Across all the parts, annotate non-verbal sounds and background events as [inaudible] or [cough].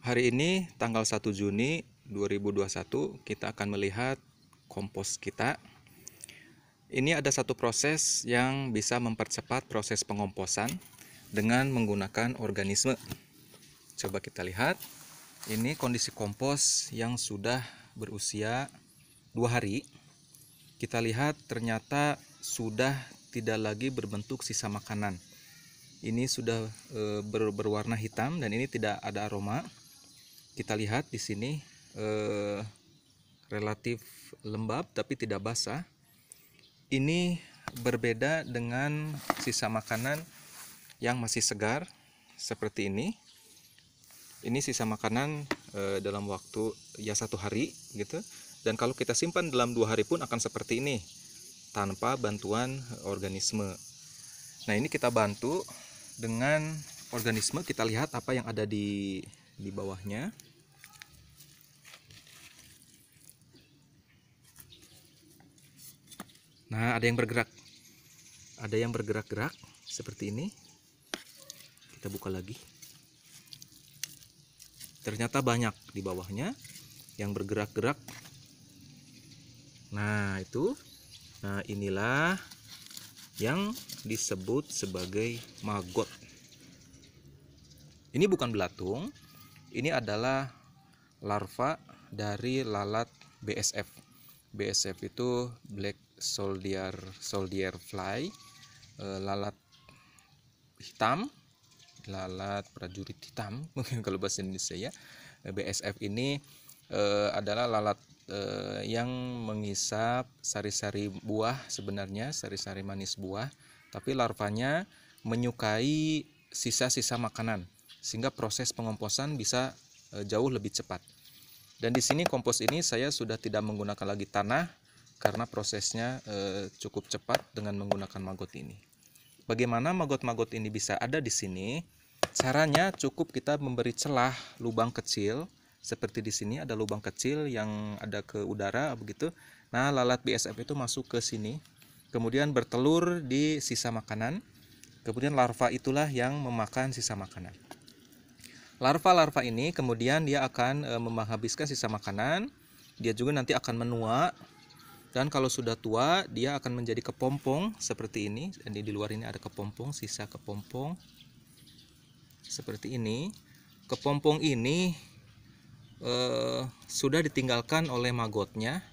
Hari ini tanggal 1 Juni 2021 kita akan melihat kompos kita. Ini ada satu proses yang bisa mempercepat proses pengomposan dengan menggunakan organisme. Coba kita lihat. Ini kondisi kompos yang sudah berusia dua hari. Kita lihat ternyata sudah tidak lagi berbentuk sisa makanan. Ini sudah e, ber, berwarna hitam dan ini tidak ada aroma kita lihat di sini eh, relatif lembab tapi tidak basah. Ini berbeda dengan sisa makanan yang masih segar seperti ini. Ini sisa makanan eh, dalam waktu ya satu hari gitu. Dan kalau kita simpan dalam dua hari pun akan seperti ini tanpa bantuan organisme. Nah ini kita bantu dengan organisme kita lihat apa yang ada di di bawahnya. Nah, ada yang bergerak. Ada yang bergerak-gerak seperti ini. Kita buka lagi. Ternyata banyak di bawahnya yang bergerak-gerak. Nah, itu. Nah, inilah yang disebut sebagai maggot. Ini bukan belatung. Ini adalah larva dari lalat BSF. BSF itu black soldier soldier fly eh, lalat hitam lalat prajurit hitam [laughs] mungkin kalau bahasa Indonesia ya eh, BSF ini eh, adalah lalat yang mengisap sari-sari buah sebenarnya sari-sari manis buah tapi larvanya menyukai sisa-sisa makanan sehingga proses pengomposan bisa jauh lebih cepat dan di sini kompos ini saya sudah tidak menggunakan lagi tanah karena prosesnya e, cukup cepat dengan menggunakan magot ini. Bagaimana magot-magot ini bisa ada di sini? Caranya cukup kita memberi celah lubang kecil seperti di sini ada lubang kecil yang ada ke udara begitu. Nah, lalat BSF itu masuk ke sini, kemudian bertelur di sisa makanan. Kemudian larva itulah yang memakan sisa makanan. Larva-larva ini kemudian dia akan e, menghabiskan sisa makanan. Dia juga nanti akan menua dan kalau sudah tua, dia akan menjadi kepompong seperti ini. Dan di luar ini ada kepompong, sisa kepompong seperti ini. Kepompong ini eh, sudah ditinggalkan oleh magotnya.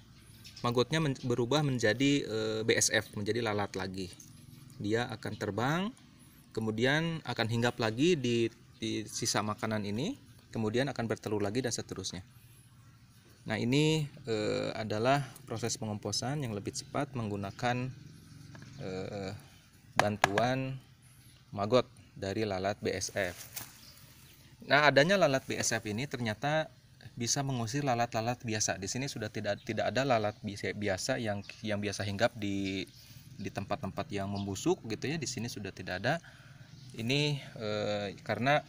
Magotnya men berubah menjadi eh, BSF, menjadi lalat lagi. Dia akan terbang, kemudian akan hinggap lagi di, di sisa makanan ini, kemudian akan bertelur lagi dan seterusnya. Nah, ini e, adalah proses pengomposan yang lebih cepat menggunakan e, bantuan maggot dari lalat BSF. Nah, adanya lalat BSF ini ternyata bisa mengusir lalat-lalat biasa. Di sini sudah tidak tidak ada lalat biasa yang yang biasa hinggap di di tempat-tempat yang membusuk gitu ya. Di sini sudah tidak ada. Ini e, karena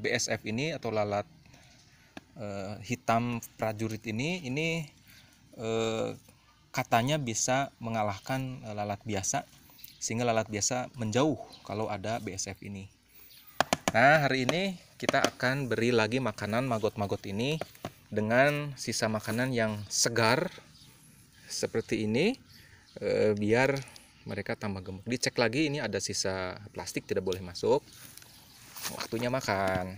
BSF ini atau lalat uh, hitam prajurit ini ini uh, katanya bisa mengalahkan uh, lalat biasa sehingga lalat biasa menjauh kalau ada BSF ini. Nah, hari ini kita akan beri lagi makanan magot magot ini dengan sisa makanan yang segar seperti ini e, biar mereka tambah gemuk. Dicek lagi ini ada sisa plastik tidak boleh masuk. Waktunya makan.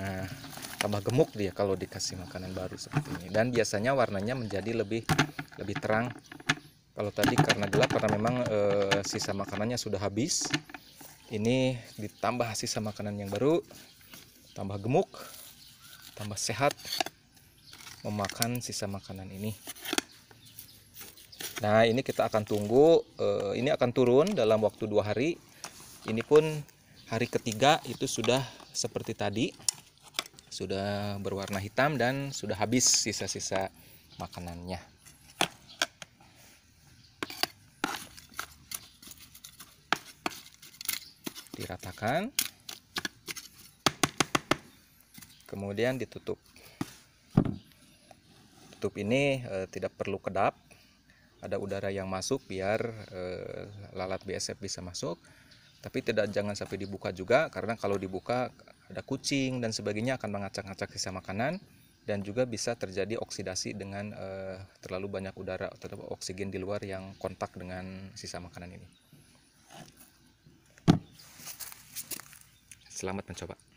Nah, tambah gemuk dia kalau dikasih makanan baru seperti ini dan biasanya warnanya menjadi lebih lebih terang kalau tadi karena gelap karena memang e, sisa makanannya sudah habis ini ditambah sisa makanan yang baru tambah gemuk tambah sehat memakan sisa makanan ini nah ini kita akan tunggu e, ini akan turun dalam waktu dua hari ini pun hari ketiga itu sudah seperti tadi sudah berwarna hitam dan sudah habis sisa-sisa makanannya. Diratakan. Kemudian ditutup. Tutup ini e, tidak perlu kedap. Ada udara yang masuk biar e, lalat BSF bisa masuk. Tapi tidak jangan sampai dibuka juga karena kalau dibuka ada kucing dan sebagainya akan mengacak-acak sisa makanan dan juga bisa terjadi oksidasi dengan eh, terlalu banyak udara atau oksigen di luar yang kontak dengan sisa makanan ini. Selamat mencoba.